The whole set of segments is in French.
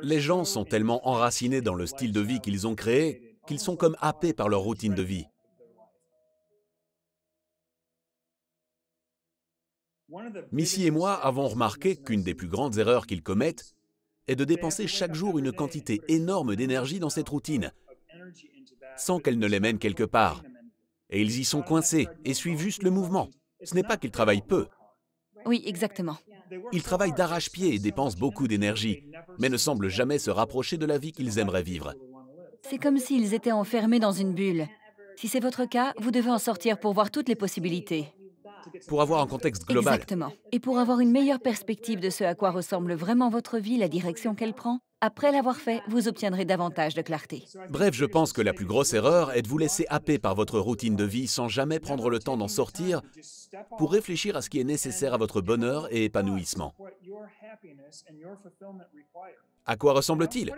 Les gens sont tellement enracinés dans le style de vie qu'ils ont créé qu'ils sont comme happés par leur routine de vie. Missy et moi avons remarqué qu'une des plus grandes erreurs qu'ils commettent est de dépenser chaque jour une quantité énorme d'énergie dans cette routine, sans qu'elle ne les mène quelque part. Et ils y sont coincés et suivent juste le mouvement. Ce n'est pas qu'ils travaillent peu. Oui, exactement. Ils travaillent d'arrache-pied et dépensent beaucoup d'énergie, mais ne semblent jamais se rapprocher de la vie qu'ils aimeraient vivre. C'est comme s'ils étaient enfermés dans une bulle. Si c'est votre cas, vous devez en sortir pour voir toutes les possibilités pour avoir un contexte global. Exactement. Et pour avoir une meilleure perspective de ce à quoi ressemble vraiment votre vie, la direction qu'elle prend, après l'avoir fait, vous obtiendrez davantage de clarté. Bref, je pense que la plus grosse erreur est de vous laisser happer par votre routine de vie sans jamais prendre le temps d'en sortir pour réfléchir à ce qui est nécessaire à votre bonheur et épanouissement. À quoi ressemble-t-il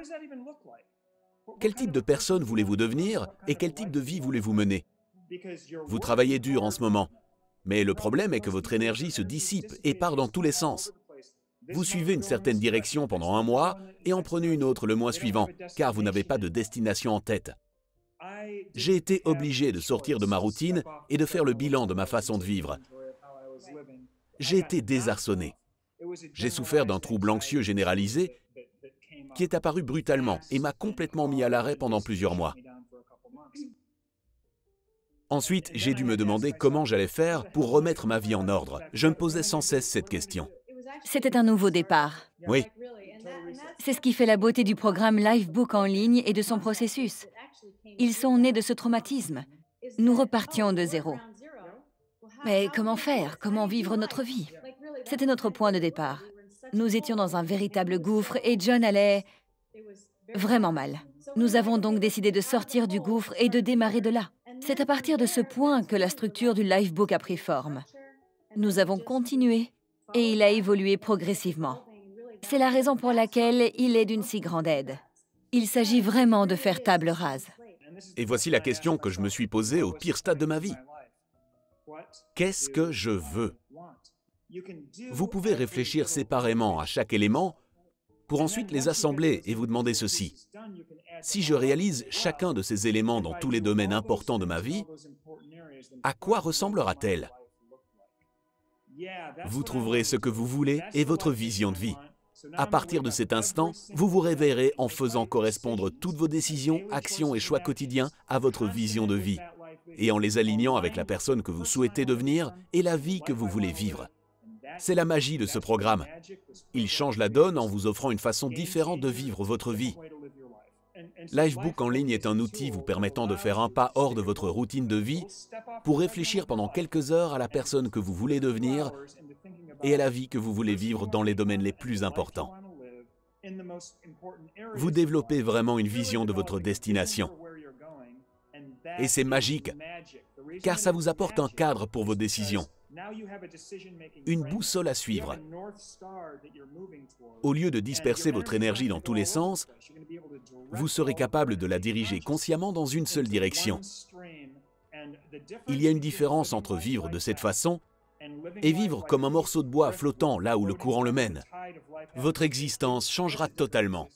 Quel type de personne voulez-vous devenir et quel type de vie voulez-vous mener Vous travaillez dur en ce moment, mais le problème est que votre énergie se dissipe et part dans tous les sens. Vous suivez une certaine direction pendant un mois et en prenez une autre le mois suivant, car vous n'avez pas de destination en tête. J'ai été obligé de sortir de ma routine et de faire le bilan de ma façon de vivre. J'ai été désarçonné. J'ai souffert d'un trouble anxieux généralisé qui est apparu brutalement et m'a complètement mis à l'arrêt pendant plusieurs mois. Ensuite, j'ai dû me demander comment j'allais faire pour remettre ma vie en ordre. Je me posais sans cesse cette question. C'était un nouveau départ. Oui. C'est ce qui fait la beauté du programme Livebook en ligne et de son processus. Ils sont nés de ce traumatisme. Nous repartions de zéro. Mais comment faire Comment vivre notre vie C'était notre point de départ. Nous étions dans un véritable gouffre et John allait vraiment mal. Nous avons donc décidé de sortir du gouffre et de démarrer de là. C'est à partir de ce point que la structure du Lifebook a pris forme. Nous avons continué et il a évolué progressivement. C'est la raison pour laquelle il est d'une si grande aide. Il s'agit vraiment de faire table rase. Et voici la question que je me suis posée au pire stade de ma vie. Qu'est-ce que je veux Vous pouvez réfléchir séparément à chaque élément pour ensuite les assembler et vous demander ceci. Si je réalise chacun de ces éléments dans tous les domaines importants de ma vie, à quoi ressemblera-t-elle Vous trouverez ce que vous voulez et votre vision de vie. À partir de cet instant, vous vous réveillerez en faisant correspondre toutes vos décisions, actions et choix quotidiens à votre vision de vie et en les alignant avec la personne que vous souhaitez devenir et la vie que vous voulez vivre. C'est la magie de ce programme. Il change la donne en vous offrant une façon différente de vivre votre vie. Lifebook en ligne est un outil vous permettant de faire un pas hors de votre routine de vie pour réfléchir pendant quelques heures à la personne que vous voulez devenir et à la vie que vous voulez vivre dans les domaines les plus importants. Vous développez vraiment une vision de votre destination. Et c'est magique, car ça vous apporte un cadre pour vos décisions une boussole à suivre. Au lieu de disperser votre énergie dans tous les sens, vous serez capable de la diriger consciemment dans une seule direction. Il y a une différence entre vivre de cette façon et vivre comme un morceau de bois flottant là où le courant le mène. Votre existence changera totalement.